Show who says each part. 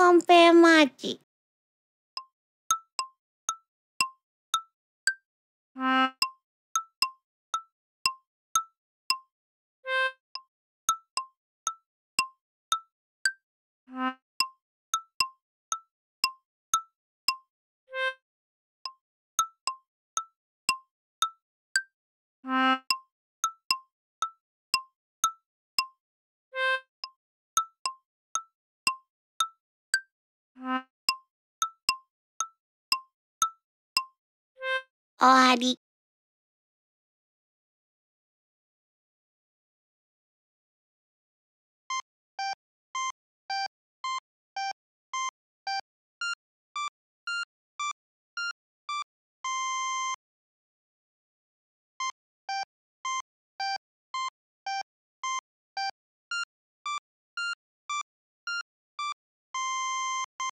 Speaker 1: con Pemachi. 終わり。